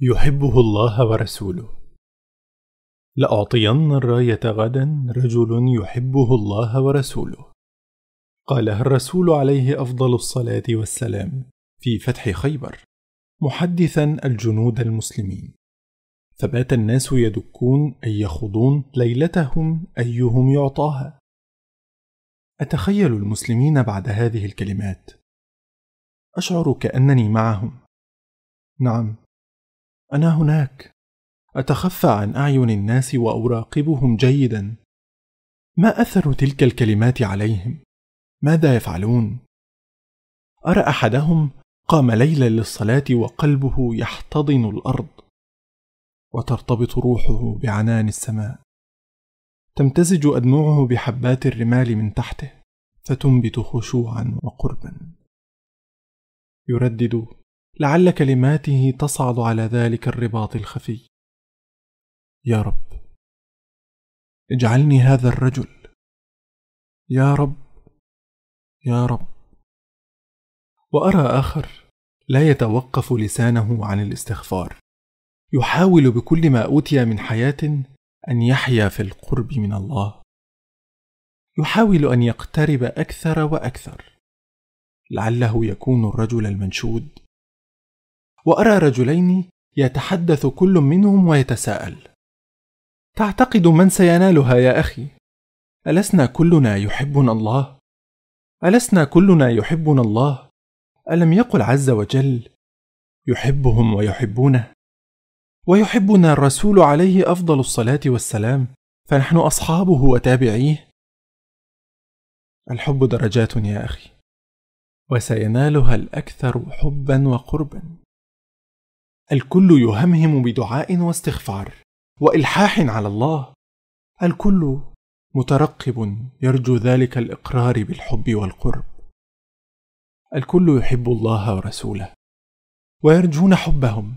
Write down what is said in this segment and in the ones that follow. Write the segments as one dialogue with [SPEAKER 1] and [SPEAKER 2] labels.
[SPEAKER 1] يحبه الله ورسوله
[SPEAKER 2] لأعطين الراية غدا رجل يحبه الله ورسوله قالها الرسول عليه أفضل الصلاة والسلام في فتح خيبر محدثا الجنود المسلمين فبات الناس يدكون أي يخوضون ليلتهم أيهم يعطاها أتخيل المسلمين بعد هذه الكلمات أشعر كأنني معهم نعم انا هناك اتخفى عن اعين الناس واراقبهم جيدا ما اثر تلك الكلمات عليهم ماذا يفعلون ارى احدهم قام ليلا للصلاه وقلبه يحتضن الارض وترتبط روحه بعنان السماء تمتزج ادمعه بحبات الرمال من تحته فتنبت خشوعا وقربا يردد لعل كلماته تصعد على ذلك الرباط الخفي
[SPEAKER 1] يا رب اجعلني هذا الرجل يا رب يا رب وارى اخر لا يتوقف
[SPEAKER 2] لسانه عن الاستغفار يحاول بكل ما اوتي من حياه ان يحيا في القرب من الله يحاول ان يقترب اكثر واكثر لعله يكون الرجل المنشود وارى رجلين يتحدث كل منهم ويتساءل تعتقد من سينالها يا اخي السنا كلنا يحبنا الله السنا كلنا يحبنا الله الم يقل عز وجل يحبهم ويحبونه ويحبنا الرسول عليه افضل الصلاه والسلام فنحن اصحابه وتابعيه الحب درجات يا اخي وسينالها الاكثر حبا وقربا الكل يهمهم بدعاء واستغفار والحاح على الله الكل مترقب يرجو ذلك الاقرار بالحب والقرب الكل يحب الله ورسوله ويرجون حبهم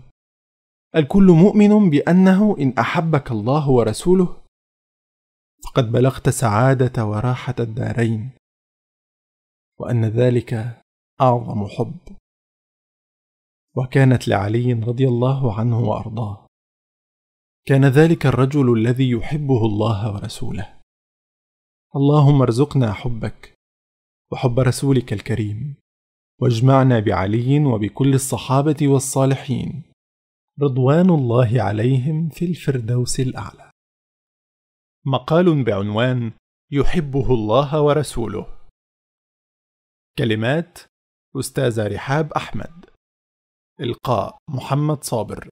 [SPEAKER 2] الكل مؤمن بانه ان احبك الله ورسوله
[SPEAKER 1] فقد بلغت سعاده وراحه الدارين وان ذلك اعظم حب
[SPEAKER 2] وكانت لعلي رضي الله عنه وارضاه كان ذلك الرجل الذي يحبه الله ورسوله اللهم ارزقنا حبك وحب رسولك الكريم واجمعنا بعلي وبكل الصحابه والصالحين رضوان الله عليهم في الفردوس الاعلى مقال بعنوان يحبه الله ورسوله
[SPEAKER 1] كلمات استاذ رحاب احمد إلقاء محمد صابر